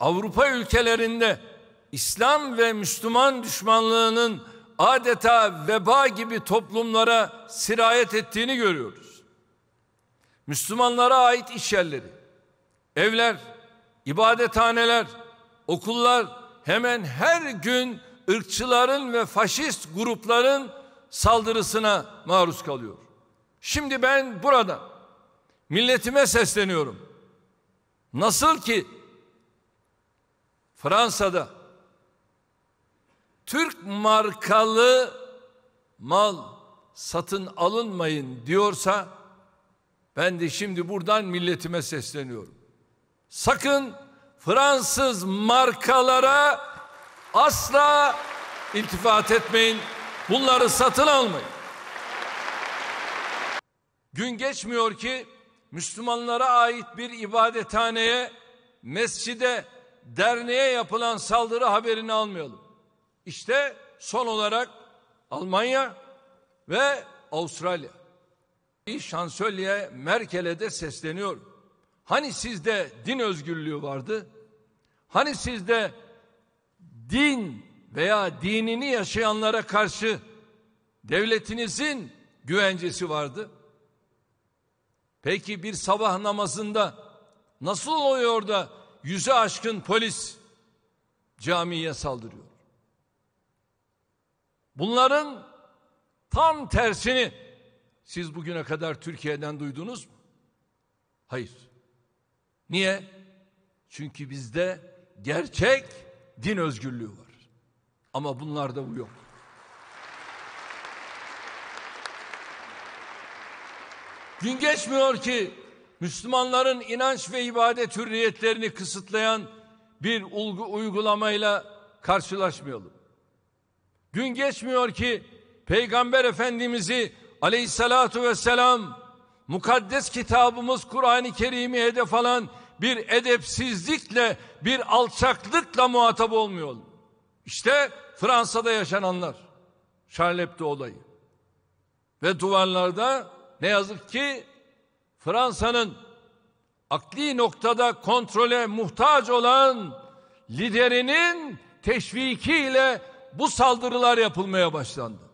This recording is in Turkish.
Avrupa ülkelerinde İslam ve Müslüman düşmanlığının adeta veba gibi toplumlara sirayet ettiğini görüyoruz. Müslümanlara ait iş yerleri, evler, ibadethaneler, okullar hemen her gün ırkçıların ve faşist grupların saldırısına maruz kalıyor. Şimdi ben burada milletime sesleniyorum. Nasıl ki Fransa'da Türk markalı mal satın alınmayın diyorsa ben de şimdi buradan milletime sesleniyorum. Sakın Fransız markalara asla iltifat etmeyin. Bunları satın almayın. Gün geçmiyor ki Müslümanlara ait bir ibadethaneye, mescide derneğe yapılan saldırı haberini almayalım. İşte son olarak Almanya ve Avustralya. Şansölye Merkel'e de sesleniyorum. Hani sizde din özgürlüğü vardı? Hani sizde din veya dinini yaşayanlara karşı devletinizin güvencesi vardı? Peki bir sabah namazında nasıl oluyor da yüze aşkın polis camiye saldırıyor. Bunların tam tersini siz bugüne kadar Türkiye'den duydunuz mu? Hayır. Niye? Çünkü bizde gerçek din özgürlüğü var. Ama bunlarda bu yok. Gün geçmiyor ki Müslümanların inanç ve ibadet hürriyetlerini kısıtlayan bir ulgu uygulamayla karşılaşmayalım. Gün geçmiyor ki Peygamber Efendimiz'i aleyhissalatu vesselam mukaddes kitabımız Kur'an-ı Kerim'i hedef alan bir edepsizlikle, bir alçaklıkla muhatap olmuyor. İşte Fransa'da yaşananlar. Charlie olayı. Ve duvarlarda ne yazık ki Fransa'nın akli noktada kontrole muhtaç olan liderinin teşvikiyle bu saldırılar yapılmaya başlandı.